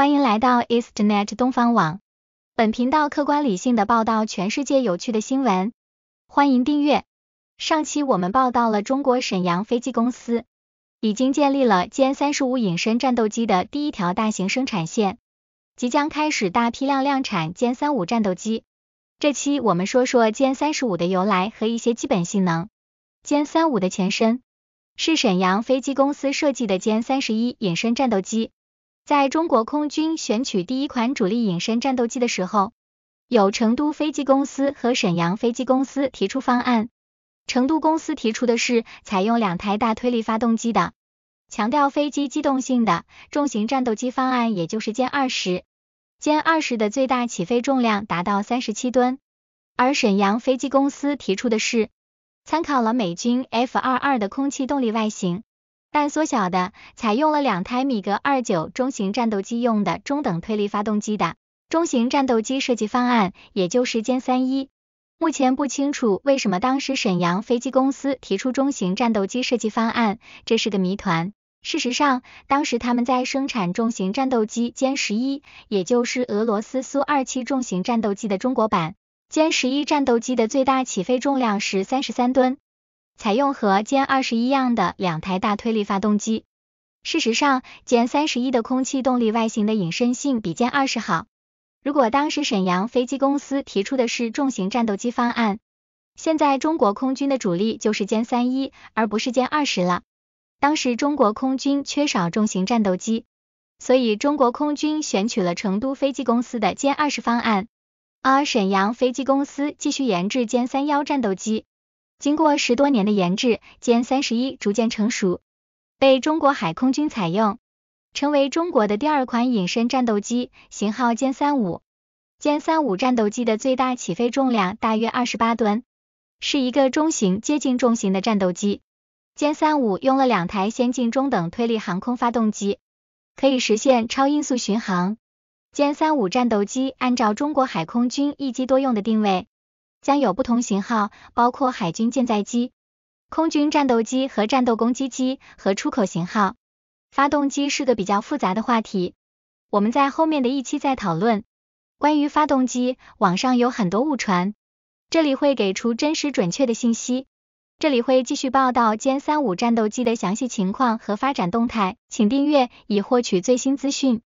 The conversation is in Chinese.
欢迎来到 EastNet 东方网，本频道客观理性的报道全世界有趣的新闻，欢迎订阅。上期我们报道了中国沈阳飞机公司已经建立了歼三十五隐身战斗机的第一条大型生产线，即将开始大批量量产歼三五战斗机。这期我们说说歼三十五的由来和一些基本性能。歼三五的前身是沈阳飞机公司设计的歼三十一隐身战斗机。在中国空军选取第一款主力隐身战斗机的时候，有成都飞机公司和沈阳飞机公司提出方案。成都公司提出的是采用两台大推力发动机的、强调飞机机动性的重型战斗机方案，也就是歼二十。歼二十的最大起飞重量达到三十七吨。而沈阳飞机公司提出的是参考了美军 F 二二的空气动力外形。但缩小的，采用了两台米格二九中型战斗机用的中等推力发动机的中型战斗机设计方案，也就是歼三一。目前不清楚为什么当时沈阳飞机公司提出中型战斗机设计方案，这是个谜团。事实上，当时他们在生产重型战斗机歼十一，也就是俄罗斯苏二七重型战斗机的中国版。歼十一战斗机的最大起飞重量是三十三吨。采用和歼二十一样的两台大推力发动机。事实上，歼三十一的空气动力外形的隐身性比歼二十好。如果当时沈阳飞机公司提出的是重型战斗机方案，现在中国空军的主力就是歼三一，而不是歼二十了。当时中国空军缺少重型战斗机，所以中国空军选取了成都飞机公司的歼二十方案，而沈阳飞机公司继续研制歼三幺战斗机。经过十多年的研制，歼三十一逐渐成熟，被中国海空军采用，成为中国的第二款隐身战斗机，型号歼三五。歼三五战斗机的最大起飞重量大约二十八吨，是一个中型接近重型的战斗机。歼三五用了两台先进中等推力航空发动机，可以实现超音速巡航。歼三五战斗机按照中国海空军一机多用的定位。将有不同型号，包括海军舰载机、空军战斗机和战斗攻击机和出口型号。发动机是个比较复杂的话题，我们在后面的一期再讨论。关于发动机，网上有很多误传，这里会给出真实准确的信息。这里会继续报道歼三五战斗机的详细情况和发展动态，请订阅以获取最新资讯。